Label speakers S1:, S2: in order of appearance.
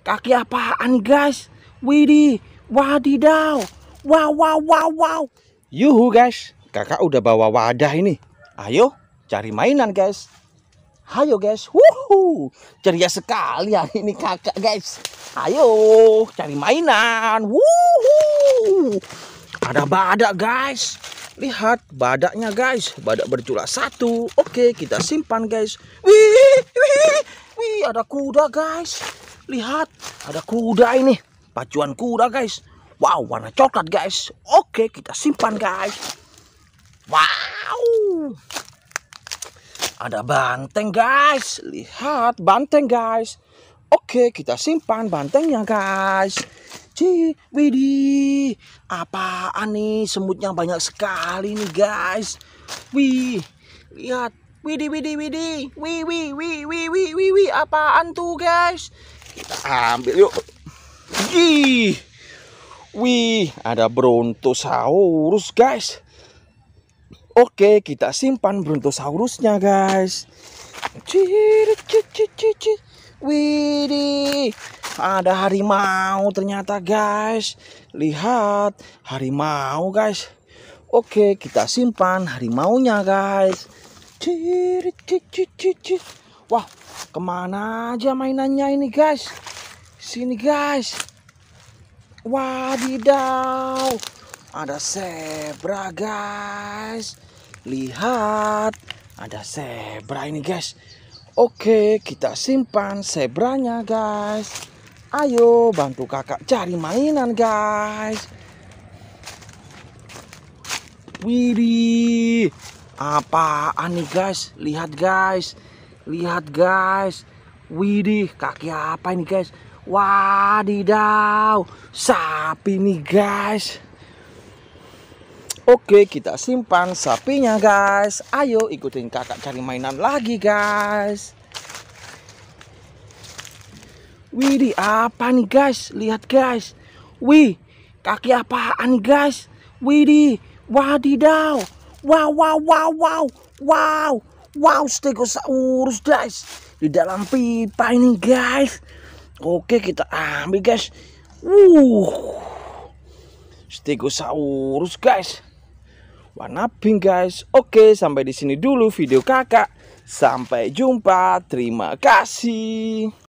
S1: Kaki apaan guys? Widi, wadidaw. Wow, wow, wow, wow. Yuhu guys, kakak udah bawa wadah ini. Ayo, cari mainan guys. Ayo guys, wuhu. Ceria sekali hari ini kakak guys. Ayo, cari mainan. Wuhu. Ada badak guys. Lihat badaknya guys, badak berjulak satu. Oke, kita simpan guys. Wih, wih, wih, ada kuda guys. Lihat, ada kuda ini. Pacuan kuda, guys. Wow, warna coklat, guys. Oke, kita simpan, guys. Wow. Ada banteng, guys. Lihat, banteng, guys. Oke, kita simpan bantengnya, guys. Ci, Apaan nih? Semutnya banyak sekali nih, guys. Wih, lihat. Widi, Widi, Widi. Wih, wih, wih, wih, wih, wih, wih. Apaan tuh, guys? kita ambil yuk Gih. wih ada brontosaurus guys oke kita simpan brontosaurusnya guys Widi, ada harimau ternyata guys. Lihat, harimau guys. Oke, kita simpan harimaunya guys. Wah, Kemana aja mainannya ini guys? Sini guys. Wadidaw. Ada zebra guys. Lihat. Ada zebra ini guys. Oke kita simpan zebranya guys. Ayo bantu kakak cari mainan guys. Widi, Apaan nih guys? Lihat guys. Lihat guys. Widih, kaki apa ini guys? Wadidaw, sapi nih guys. Oke, kita simpan sapinya guys. Ayo ikutin kakak cari mainan lagi guys. Widih, apa nih guys? Lihat guys. Wih, kaki apaan nih guys? Widih, wadidaw. Wow, wow, wow, wow, wow. Wow, stegosaurus guys. Di dalam pipa ini guys. Oke, kita ambil guys. Uh. Stegosaurus guys. Warna pink guys. Oke, sampai di sini dulu video Kakak. Sampai jumpa. Terima kasih.